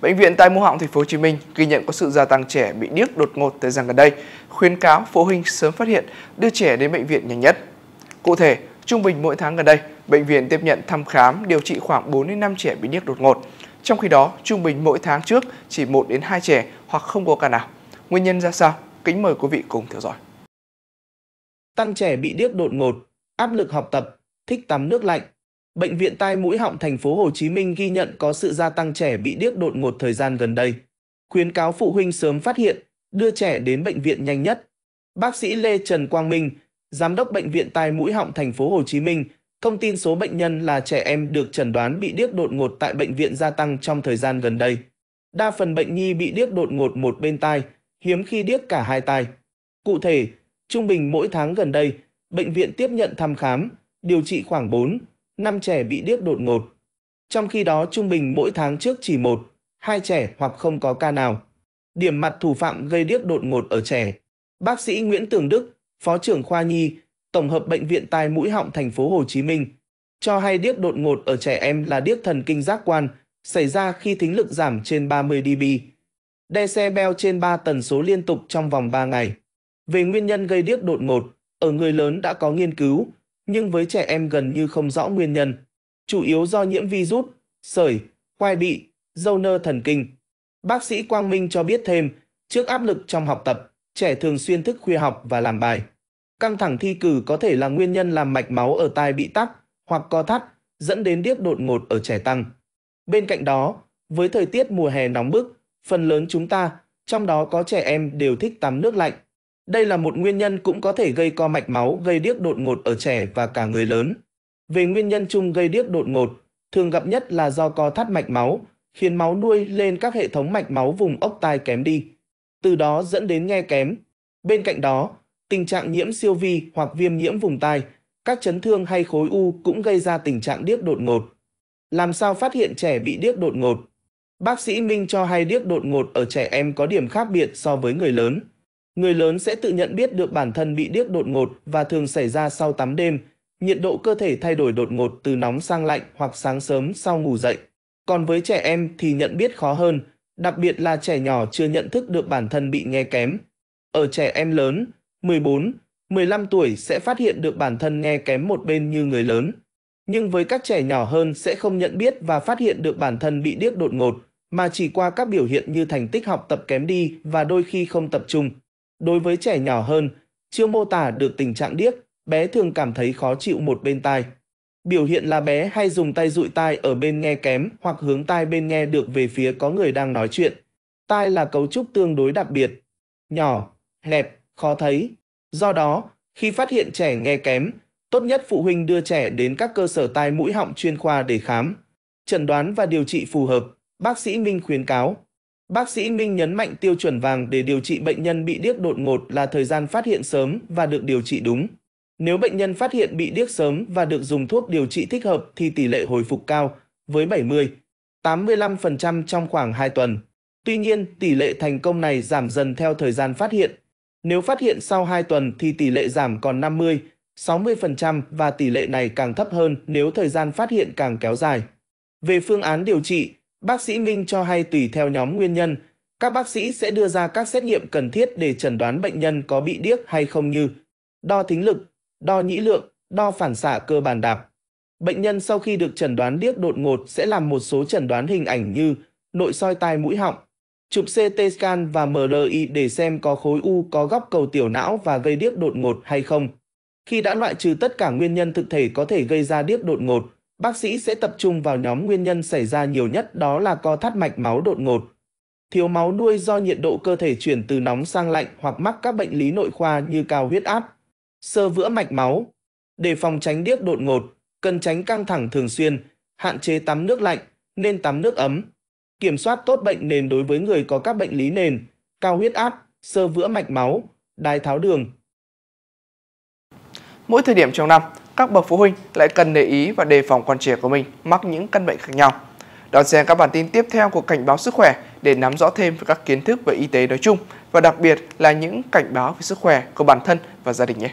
Bệnh viện Tai mũi họng thành phố Hồ Chí Minh ghi nhận có sự gia tăng trẻ bị điếc đột ngột thời gian gần đây, khuyến cáo phụ huynh sớm phát hiện, đưa trẻ đến bệnh viện nhanh nhất. Cụ thể, trung bình mỗi tháng gần đây, bệnh viện tiếp nhận thăm khám, điều trị khoảng 4 đến 5 trẻ bị điếc đột ngột. Trong khi đó, trung bình mỗi tháng trước chỉ 1 đến 2 trẻ hoặc không có ca nào. Nguyên nhân ra sao? Kính mời quý vị cùng theo dõi. Tăng trẻ bị điếc đột ngột, áp lực học tập, thích tắm nước lạnh, Bệnh viện Tai Mũi Họng thành phố Hồ Chí Minh ghi nhận có sự gia tăng trẻ bị điếc đột ngột thời gian gần đây. Khuyến cáo phụ huynh sớm phát hiện, đưa trẻ đến bệnh viện nhanh nhất. Bác sĩ Lê Trần Quang Minh, giám đốc bệnh viện Tai Mũi Họng thành phố Hồ Chí Minh, thông tin số bệnh nhân là trẻ em được chẩn đoán bị điếc đột ngột tại bệnh viện gia tăng trong thời gian gần đây. Đa phần bệnh nhi bị điếc đột ngột một bên tai, hiếm khi điếc cả hai tai. Cụ thể, trung bình mỗi tháng gần đây, bệnh viện tiếp nhận thăm khám, điều trị khoảng 4 5 trẻ bị điếc đột ngột. Trong khi đó trung bình mỗi tháng trước chỉ một, hai trẻ hoặc không có ca nào. Điểm mặt thủ phạm gây điếc đột ngột ở trẻ. Bác sĩ Nguyễn Tường Đức, Phó trưởng khoa nhi, Tổng hợp bệnh viện tai mũi họng thành phố Hồ Chí Minh cho hay điếc đột ngột ở trẻ em là điếc thần kinh giác quan, xảy ra khi thính lực giảm trên 30 dB. Đe xe beo trên 3 tần số liên tục trong vòng 3 ngày. Về nguyên nhân gây điếc đột ngột, ở người lớn đã có nghiên cứu, nhưng với trẻ em gần như không rõ nguyên nhân, chủ yếu do nhiễm virus, sởi, khoai bị, dâu nơ thần kinh. Bác sĩ Quang Minh cho biết thêm, trước áp lực trong học tập, trẻ thường xuyên thức khuya học và làm bài. Căng thẳng thi cử có thể là nguyên nhân làm mạch máu ở tai bị tắc hoặc co thắt, dẫn đến điếc đột ngột ở trẻ tăng. Bên cạnh đó, với thời tiết mùa hè nóng bức, phần lớn chúng ta, trong đó có trẻ em đều thích tắm nước lạnh. Đây là một nguyên nhân cũng có thể gây co mạch máu, gây điếc đột ngột ở trẻ và cả người lớn. Về nguyên nhân chung gây điếc đột ngột, thường gặp nhất là do co thắt mạch máu, khiến máu nuôi lên các hệ thống mạch máu vùng ốc tai kém đi, từ đó dẫn đến nghe kém. Bên cạnh đó, tình trạng nhiễm siêu vi hoặc viêm nhiễm vùng tai, các chấn thương hay khối u cũng gây ra tình trạng điếc đột ngột. Làm sao phát hiện trẻ bị điếc đột ngột? Bác sĩ Minh cho hay điếc đột ngột ở trẻ em có điểm khác biệt so với người lớn. Người lớn sẽ tự nhận biết được bản thân bị điếc đột ngột và thường xảy ra sau tắm đêm. Nhiệt độ cơ thể thay đổi đột ngột từ nóng sang lạnh hoặc sáng sớm sau ngủ dậy. Còn với trẻ em thì nhận biết khó hơn, đặc biệt là trẻ nhỏ chưa nhận thức được bản thân bị nghe kém. Ở trẻ em lớn, 14, 15 tuổi sẽ phát hiện được bản thân nghe kém một bên như người lớn. Nhưng với các trẻ nhỏ hơn sẽ không nhận biết và phát hiện được bản thân bị điếc đột ngột, mà chỉ qua các biểu hiện như thành tích học tập kém đi và đôi khi không tập trung, Đối với trẻ nhỏ hơn, chưa mô tả được tình trạng điếc, bé thường cảm thấy khó chịu một bên tai. Biểu hiện là bé hay dùng tay dụi tai ở bên nghe kém hoặc hướng tai bên nghe được về phía có người đang nói chuyện. Tai là cấu trúc tương đối đặc biệt, nhỏ, hẹp, khó thấy. Do đó, khi phát hiện trẻ nghe kém, tốt nhất phụ huynh đưa trẻ đến các cơ sở tai mũi họng chuyên khoa để khám, chẩn đoán và điều trị phù hợp, bác sĩ Minh khuyến cáo. Bác sĩ Minh nhấn mạnh tiêu chuẩn vàng để điều trị bệnh nhân bị điếc đột ngột là thời gian phát hiện sớm và được điều trị đúng. Nếu bệnh nhân phát hiện bị điếc sớm và được dùng thuốc điều trị thích hợp thì tỷ lệ hồi phục cao với 70, 85% trong khoảng 2 tuần. Tuy nhiên, tỷ lệ thành công này giảm dần theo thời gian phát hiện. Nếu phát hiện sau 2 tuần thì tỷ lệ giảm còn 50, 60% và tỷ lệ này càng thấp hơn nếu thời gian phát hiện càng kéo dài. Về phương án điều trị, Bác sĩ Minh cho hay tùy theo nhóm nguyên nhân, các bác sĩ sẽ đưa ra các xét nghiệm cần thiết để chẩn đoán bệnh nhân có bị điếc hay không như đo thính lực, đo nhĩ lượng, đo phản xạ cơ bàn đạp. Bệnh nhân sau khi được chẩn đoán điếc đột ngột sẽ làm một số chẩn đoán hình ảnh như nội soi tai mũi họng, chụp CT scan và MRI để xem có khối u có góc cầu tiểu não và gây điếc đột ngột hay không. Khi đã loại trừ tất cả nguyên nhân thực thể có thể gây ra điếc đột ngột, Bác sĩ sẽ tập trung vào nhóm nguyên nhân xảy ra nhiều nhất đó là co thắt mạch máu đột ngột, thiếu máu nuôi do nhiệt độ cơ thể chuyển từ nóng sang lạnh hoặc mắc các bệnh lý nội khoa như cao huyết áp, sơ vữa mạch máu. Để phòng tránh điếc đột ngột, cần tránh căng thẳng thường xuyên, hạn chế tắm nước lạnh, nên tắm nước ấm. Kiểm soát tốt bệnh nền đối với người có các bệnh lý nền, cao huyết áp, sơ vữa mạch máu, đái tháo đường. Mỗi thời điểm trong năm, các bậc phụ huynh lại cần để ý và đề phòng con trẻ của mình mắc những căn bệnh khác nhau. Đón xem các bản tin tiếp theo của Cảnh báo Sức khỏe để nắm rõ thêm về các kiến thức về y tế nói chung và đặc biệt là những cảnh báo về sức khỏe của bản thân và gia đình nhé.